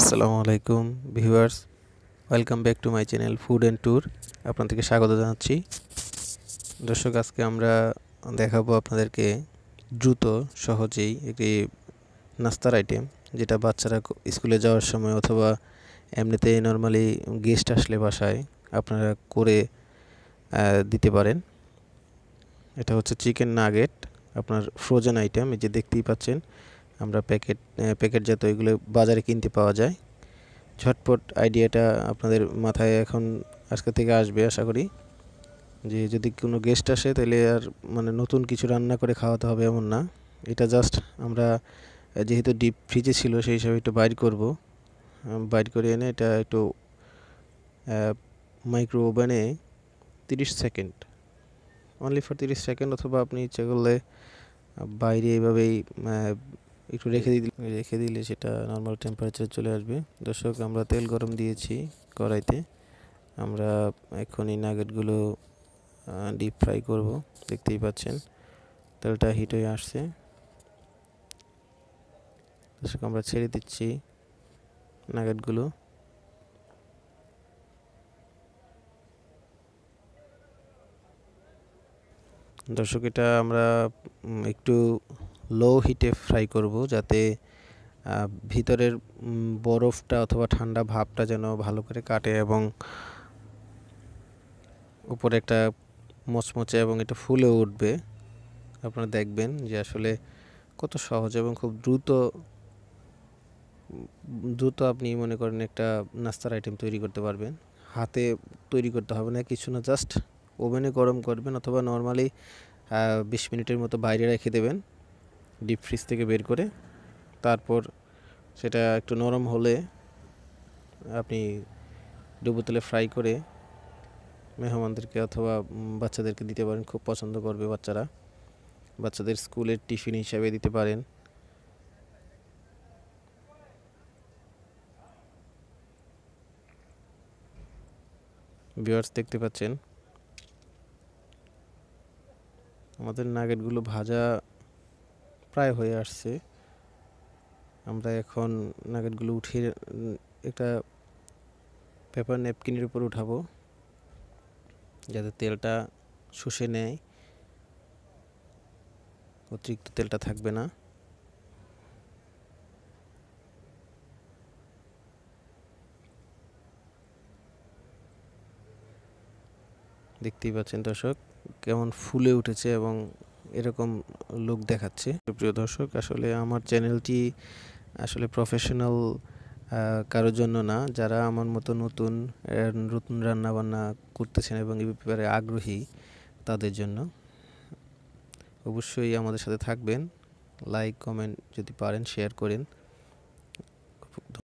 আসসালামু আলাইকুম viewers welcome back to my channel food and tour আপনাদেরকে স্বাগত জানাচ্ছি দর্শক আজকে আমরা দেখাবো আপনাদেরকে দ্রুত সহজেই একটি নাস্তার আইটেম যেটা বাচ্চারা স্কুলে যাওয়ার সময় অথবা এমনিতে নর্মালি গেস্ট আসলে বাসায় আপনারা করে দিতে পারেন এটা হচ্ছে চিকেন নাগেট আপনার ফ্রোজেন আইটেম এই যে দেখতেই পাচ্ছেন আমরা প্যাকেট প্যাকেটজাত ওইগুলো বাজারে কিনতে পাওয়া যায় ঝটপট আইডিয়াটা আপনাদের মাথায় এখন আজকে থেকে আসবে আশা করি যে যদি কোনো গেস্ট আসে তাহলে আর মানে নতুন কিছু রান্না করে খাওয়াতে হবে এমন না এটা জাস্ট আমরা যেহেতু ডিপ ফ্রিজে ছিল সেই হিসাবে একটু বাইর করব বাইর করে এনে এটা একটু মাইক্রো ওভেনে তিরিশ সেকেন্ড অনলি ফর তিরিশ সেকেন্ড অথবা আপনি ইচ্ছা করলে বাইরে এভাবেই একটু রেখে দিলে রেখে দিলে সেটা নর্মাল টেম্পারেচার চলে আসবে দর্শক আমরা তেল গরম দিয়েছি কড়াইতে আমরা এই নাগেটগুলো ডিপ ফ্রাই করব দেখতেই পাচ্ছেন তেলটা হিট হয়ে আসছে দর্শক আমরা ছেড়ে দিচ্ছি নাগেটগুলো দর্শক এটা আমরা একটু লো হিটে ফ্রাই করব যাতে ভিতরের বরফটা অথবা ঠান্ডা ভাবটা যেন ভালো করে কাটে এবং উপরে একটা মচমচে এবং এটা ফুলে উঠবে আপনারা দেখবেন যে আসলে কত সহজ এবং খুব দ্রুত দ্রুত আপনি মনে করেন একটা নাস্তার আইটেম তৈরি করতে পারবেন হাতে তৈরি করতে হবে না কিছু না জাস্ট ওভেনে গরম করবেন অথবা নর্মালি বিশ মিনিটের মতো বাইরে রেখে দেবেন ডিপ ফ্রিজ থেকে বের করে তারপর সেটা একটু নরম হলে আপনি ডুবো তেলে ফ্রাই করে মেহমানদেরকে অথবা বাচ্চাদেরকে দিতে পারেন খুব পছন্দ করবে বাচ্চারা বাচ্চাদের স্কুলের টিফিন হিসাবে দিতে পারেন ভিওয়ার্স দেখতে পাচ্ছেন আমাদের নাগেটগুলো ভাজা প্রায় হয়ে আসছে আমরা এখন নাগেটগুলো উঠিয়ে একটা পেপার ন্যাপকিনের উপর উঠাবো যাতে তেলটা শুষে নেয় অতিরিক্ত তেলটা থাকবে না দেখতেই পাচ্ছেন দর্শক কেমন ফুলে উঠেছে এবং এরকম লুক দেখাচ্ছে প্রিয় দর্শক আসলে আমার চ্যানেলটি আসলে প্রফেশনাল কারোর জন্য না যারা আমার মতো নতুন নতুন রান্নাবান্না করতেছেন এবং এই ব্যাপারে আগ্রহী তাদের জন্য অবশ্যই আমাদের সাথে থাকবেন লাইক কমেন্ট যদি পারেন শেয়ার করেন